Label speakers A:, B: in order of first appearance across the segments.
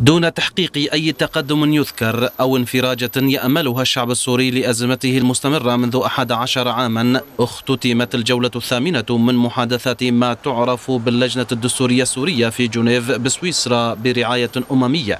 A: دون تحقيق أي تقدم يذكر أو انفراجة يأملها الشعب السوري لأزمته المستمرة منذ 11 عاما اختتمت الجولة الثامنة من محادثات ما تعرف باللجنة الدستورية السورية في جنيف بسويسرا برعاية أممية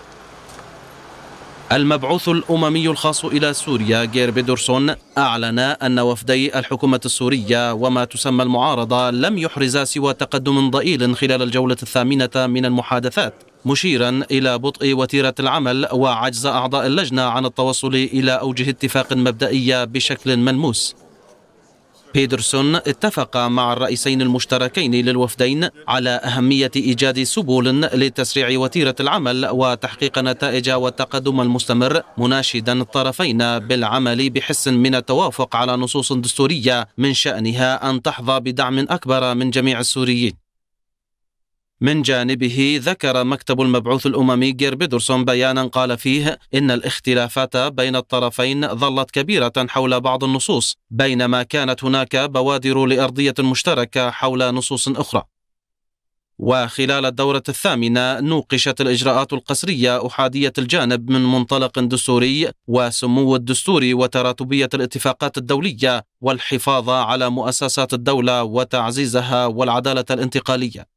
A: المبعوث الأممي الخاص إلى سوريا غير بيدرسون أعلن أن وفدي الحكومة السورية وما تسمى المعارضة لم يحرزا سوى تقدم ضئيل خلال الجولة الثامنة من المحادثات مشيرا إلى بطء وتيرة العمل وعجز أعضاء اللجنة عن التوصل إلى أوجه اتفاق مبدئية بشكل ملموس بيدرسون اتفق مع الرئيسين المشتركين للوفدين على أهمية إيجاد سبل لتسريع وتيرة العمل وتحقيق نتائج والتقدم المستمر مناشدا الطرفين بالعمل بحس من التوافق على نصوص دستورية من شأنها أن تحظى بدعم أكبر من جميع السوريين من جانبه ذكر مكتب المبعوث الأممي جير بيدرسون بيانا قال فيه إن الاختلافات بين الطرفين ظلت كبيرة حول بعض النصوص بينما كانت هناك بوادر لأرضية مشتركة حول نصوص أخرى وخلال الدورة الثامنة نوقشت الإجراءات القسرية أحادية الجانب من منطلق دستوري وسمو الدستور وتراتبية الاتفاقات الدولية والحفاظ على مؤسسات الدولة وتعزيزها والعدالة الانتقالية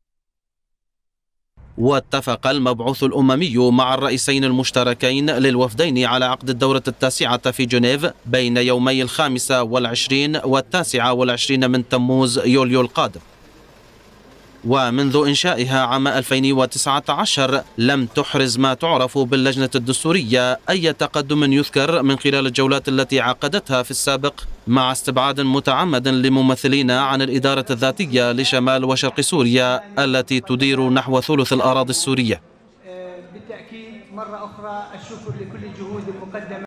A: واتفق المبعوث الأممي مع الرئيسين المشتركين للوفدين على عقد الدورة التاسعة في جنيف بين يومي الخامسة والعشرين والتاسعة والعشرين من تموز يوليو القادم ومنذ إنشائها عام 2019 لم تحرز ما تعرف باللجنة الدستورية أي تقدم يذكر من خلال الجولات التي عقدتها في السابق مع استبعاد متعمد لممثلين عن الإدارة الذاتية لشمال وشرق سوريا التي تدير نحو ثلث الأراضي السورية بالتأكيد مرة أخرى الشكر لكل الجهود المقدمة